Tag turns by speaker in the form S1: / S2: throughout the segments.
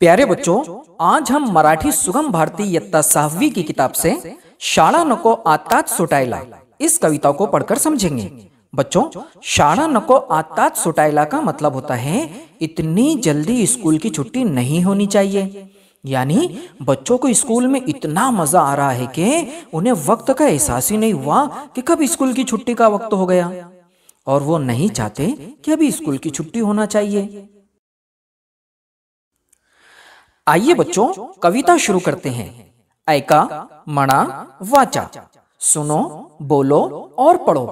S1: प्यारे बच्चों आज हम मराठी सुगम भारती यत्ता साहवी की किताब से शाळा नको आतात सुटायला इस कविता को पढ़कर समझेंगे बच्चों शाळा नको आतात सुटायला का मतलब होता है इतनी जल्दी स्कूल की छुट्टी नहीं होनी चाहिए यानी बच्चों को स्कूल में इतना मजा आ रहा है कि उन्हें वक्त का एहसास ही नहीं हुआ कि कब स्कूल की छुट्टी का वक्त हो गया और वो नहीं चाहते कि अभी स्कूल की छुट्टी होना चाहिए आइए बच्चों कविता शुरू करते हैं ऐका मणा वाचा सुनो बोलो और पढ़ो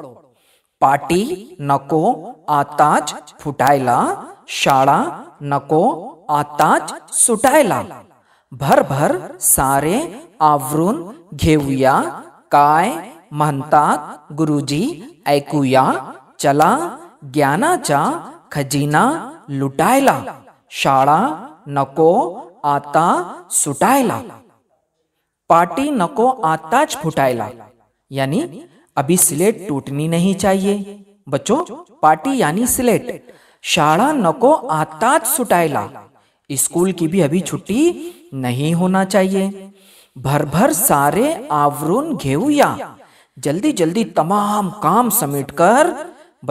S1: पाटी नको आताच फुटायला शाड़ा नको आताच सुटायला भर भर सारे आवरून घेऊया काय म्हणतात गुरुजी ऐकूया चला ज्ञानाचा खजिना लुटायला शाळा नको आता सुटायला पार्टी नको आताच फुटायला यानी अभी स्लेट टूटनी नहीं चाहिए बच्चों पार्टी यानी स्लेट शाला नको आताच सुटायला स्कूल की भी अभी छुट्टी नहीं होना चाहिए भर भर सारे आवरून घेऊया जल्दी जल्दी तमाम काम समेट कर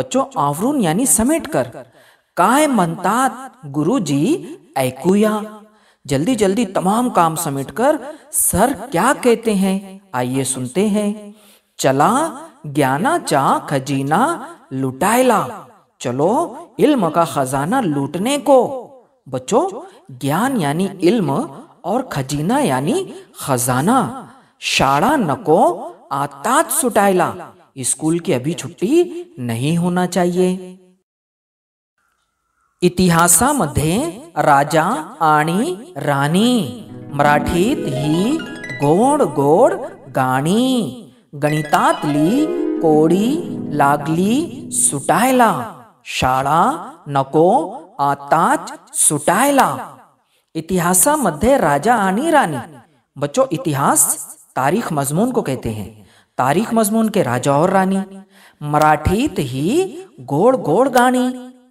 S1: बच्चों आवरून यानी समेट कर काय मनतात गुरुजी ऐकूया जल्दी जल्दी तमाम काम समेट कर सर क्या कहते हैं आइए सुनते हैं चला ज्ञाना चा खजीना लुटायला चलो इल्म का खजाना लूटने को बच्चों ज्ञान यानी इल्म और खजीना यानी खजाना शाला नको आता सुटायला स्कूल की अभी छुट्टी नहीं होना चाहिए इतिहासा मध्य राजा आनी रानी मराठीत ही गोड गोड गाणी गणितातली कोडी लागली सुटायला शाळा नको आताच सुटायला इतिहासामध्ये राजा आणि रानी बच्चों इतिहास तारीख मजमून को कहते हैं तारीख मजमून के राजा और रानी मराठीत ही गोड़ गोड़ गाणी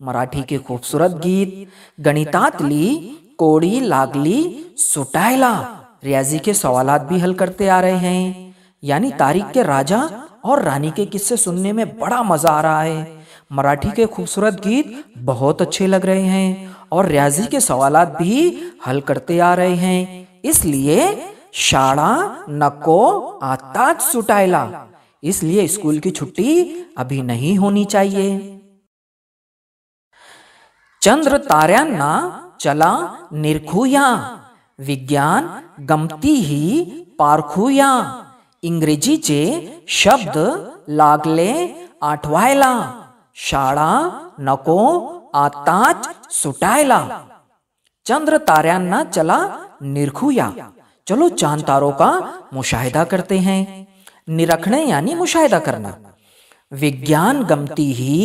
S1: मराठी के खूबसूरत गीत गणितातली कोडी लागली सुटायला रियाजी के सवाल भी हल करते आ रहे हैं यानी तारीख के राजा और रानी के किस्से सुनने में बड़ा मजा आ रहा है मराठी के खूबसूरत गीत बहुत अच्छे लग रहे हैं और रियाजी के सवाल भी हल करते आ रहे हैं इसलिए शाड़ा नको आता सुटायला इसलिए स्कूल की छुट्टी अभी नहीं होनी चाहिए चंद्र ताऱ्यांना चला निरखूया विज्ञान गमतीही पारखूया इंग्रजीचे शब्द लागले आठवायला शाळा नको आताच सुटायला चंद्र ताऱ्यांना चला निरखूया चलो चांद तारों का मुशाहिदा करते हैं निरखने यानी मुशाहिदा करना विज्ञान गमती ही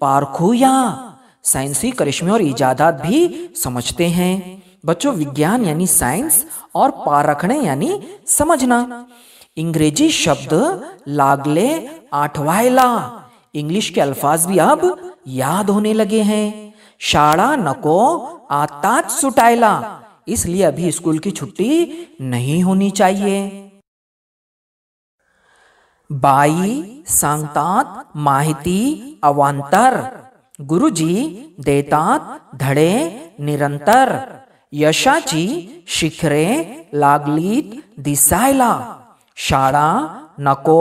S1: पारखूया साइंसी करिश्मे और इजादात भी समझते हैं बच्चों विज्ञान यानी साइंस और पारखणे यानी समझना इंग्रेजी शब्द लागले आठवायला इंग्लिश के अल्फाज भी अब याद होने लगे हैं शाड़ा नको आताच सुटायला इसलिए अभी स्कूल की छुट्टी नहीं होनी चाहिए बाई सांगतात माहिती अवांतर गुरुजी देतात धडे निरंतर यशाची शिखरे लागलीत दिसायला शाळा नको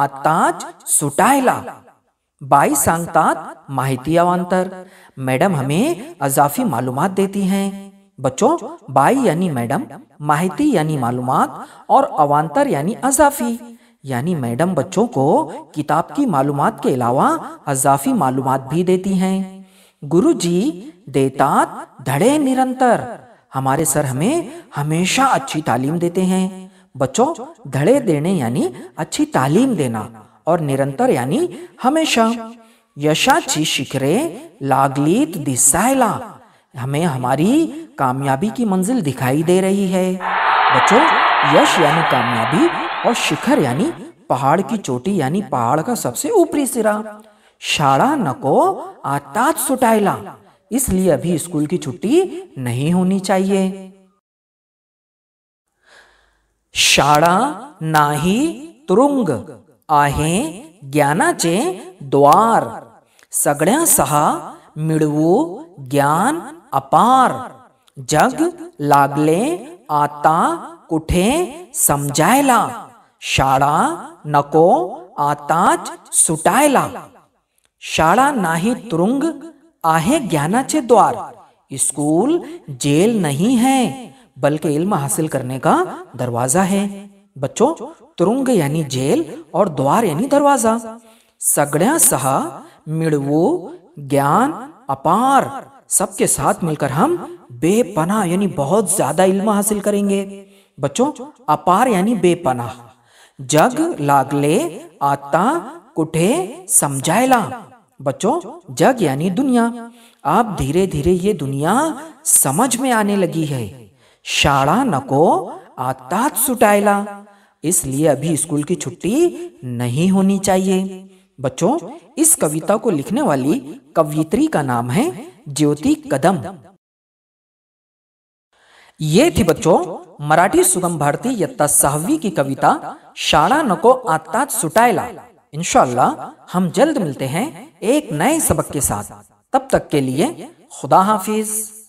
S1: आताच सुटायला बाई सांगतात माहिती अवांतर मैडम हमें अजाफी मालूमात देती हैं बच्चों बाई यानी मैडम माहिती यानी मालूमात और अवांतर यानी अजाफी यानी मैडम बच्चों को किताब की मालूम के अलावा अजाफी मालूम भी देती हैं गुरु जी देता धड़े निरंतर हमारे सर हमें हमेशा अच्छी तालीम देते हैं बच्चों धड़े देने यानी अच्छी तालीम देना और निरंतर यानी हमेशा यशाची शिखरे लागलीत दिसायला हमें हमारी कामयाबी की मंजिल दिखाई दे रही है बच्चों यश यानी कामयाबी और शिखर यानी पहाड़ की चोटी यानी पहाड़ का सबसे ऊपरी सिरा शाड़ा नको आता सुटाइला इसलिए अभी स्कूल की छुट्टी नहीं होनी चाहिए शाड़ा नाही तुरुंग आहे ज्ञानाचे द्वार सगड़ा सहा मिड़वो ज्ञान अपार जग लागले आता कुठे समझायला શાળા नको आताच सुटायला शाळा नाही तुरुंग आहे ज्ञानाचे द्वार स्कूल जेल नहीं है बल्कि इल्म हासिल करने का दरवाजा है बच्चों तुरुंग यानी जेल और द्वार यानी दरवाजा सगड़ा सह मिड़वो ज्ञान अपार सबके साथ मिलकर हम बेपना यानी बहुत ज्यादा इल्म हासिल करेंगे बच्चों अपार यानी बेपनाह जग लागले आता कुठे समझाएला बच्चों जग यानी दुनिया अब धीरे धीरे ये दुनिया समझ में आने लगी है शाला नको आता सुटायला इसलिए अभी स्कूल की छुट्टी नहीं होनी चाहिए बच्चों इस कविता को लिखने वाली कवियत्री का नाम है ज्योति कदम ये थी बच्चों मराठी सुगम भारती यत्ता सहवी की कविता शाला नको आता सुटायला इनशाला हम जल्द मिलते हैं एक नए सबक के साथ तब तक के लिए खुदा हाफिज़